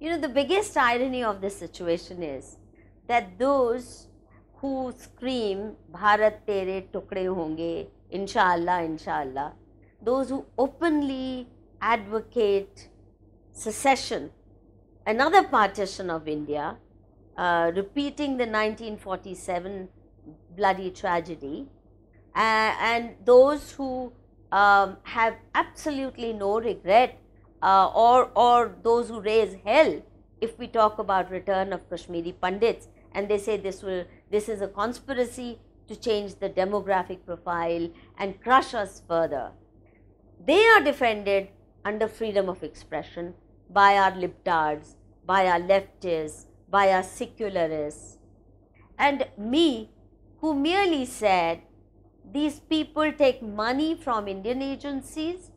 You know, the biggest irony of this situation is that those who scream, Bharat tere tukde honge, inshallah, inshallah, those who openly advocate secession, another partition of India, uh, repeating the 1947 bloody tragedy, uh, and those who um, have absolutely no regret uh, or, or those who raise hell if we talk about return of Kashmiri Pandits and they say this will this is a conspiracy to change the demographic profile and crush us further. They are defended under freedom of expression by our libtards, by our leftists, by our secularists. And me, who merely said, these people take money from Indian agencies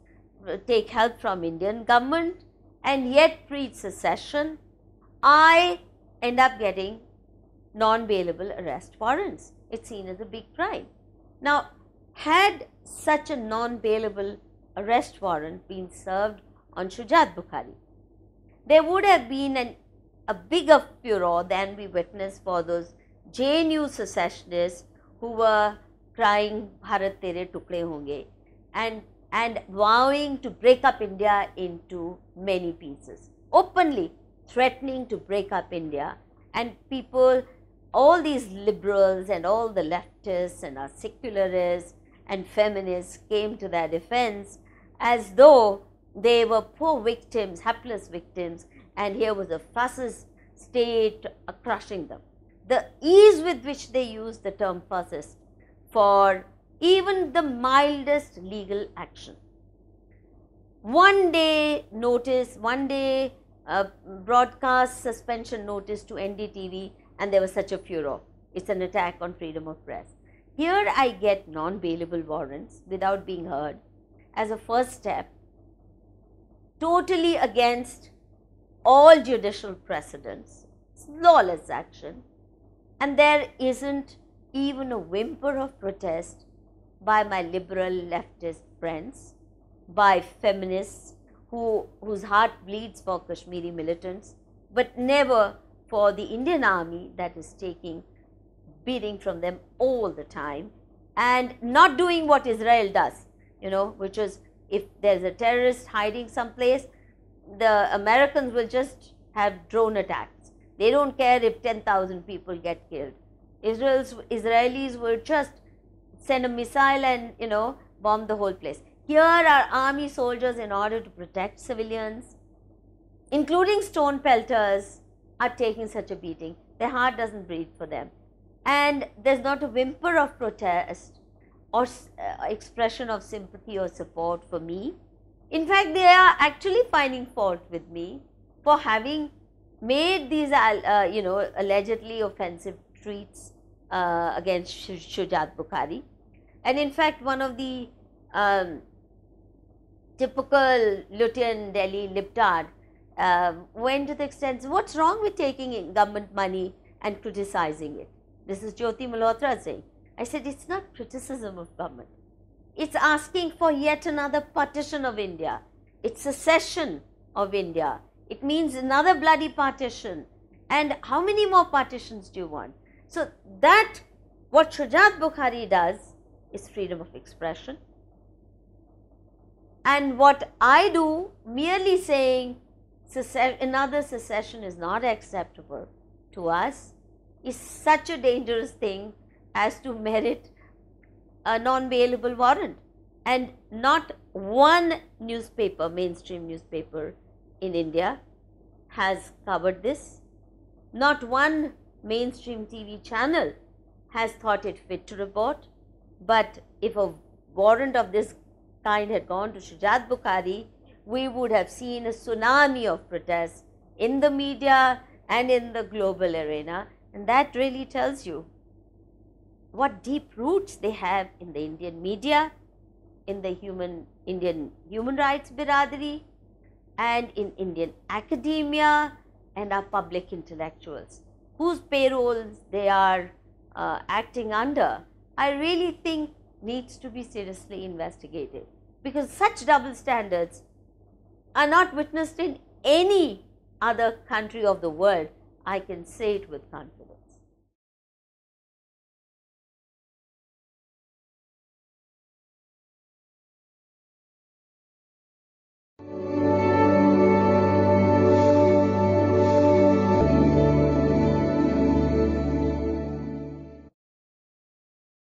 take help from Indian government and yet preach secession, I end up getting non-bailable arrest warrants. It's seen as a big crime. Now, had such a non-bailable arrest warrant been served on Shujat Bukhari, there would have been an, a bigger furor than we witnessed for those JNU secessionists who were crying Bharat Tere Tukle Honge and and vowing to break up India into many pieces, openly threatening to break up India and people, all these liberals and all the leftists and our secularists and feminists came to their defense as though they were poor victims, hapless victims and here was a fascist state crushing them. The ease with which they used the term fascist for even the mildest legal action. One day notice, one day a uh, broadcast suspension notice to NDTV and there was such a furor. It's an attack on freedom of press. Here I get non-bailable warrants without being heard as a first step, totally against all judicial precedents, lawless action, and there isn't even a whimper of protest by my liberal leftist friends, by feminists who, whose heart bleeds for Kashmiri militants, but never for the Indian army that is taking beating from them all the time and not doing what Israel does, you know, which is if there's a terrorist hiding someplace, the Americans will just have drone attacks. They don't care if 10,000 people get killed. Israel's, Israelis will just send a missile and you know bomb the whole place. Here are army soldiers in order to protect civilians, including stone pelters are taking such a beating. Their heart doesn't breathe for them. And there's not a whimper of protest or uh, expression of sympathy or support for me. In fact, they are actually finding fault with me for having made these, uh, uh you know, allegedly offensive tweets uh, against Shujat Bukhari. And in fact, one of the um, typical Lutyen Delhi Liptard uh, um, went to the extent, what's wrong with taking government money and criticizing it? This is Jyoti Malhotra saying. I said, it's not criticism of government. It's asking for yet another partition of India. It's secession of India. It means another bloody partition. And how many more partitions do you want? So that, what Shujat Bukhari does is freedom of expression. And what I do, merely saying another secession is not acceptable to us, is such a dangerous thing as to merit a non bailable warrant. And not one newspaper, mainstream newspaper in India, has covered this. Not one mainstream TV channel has thought it fit to report but if a warrant of this kind had gone to Shujat Bukhari, we would have seen a tsunami of protests in the media and in the global arena. And that really tells you what deep roots they have in the Indian media, in the human Indian human rights biradari, and in Indian academia and our public intellectuals, whose payrolls they are uh, acting under I really think needs to be seriously investigated because such double standards are not witnessed in any other country of the world. I can say it with confidence.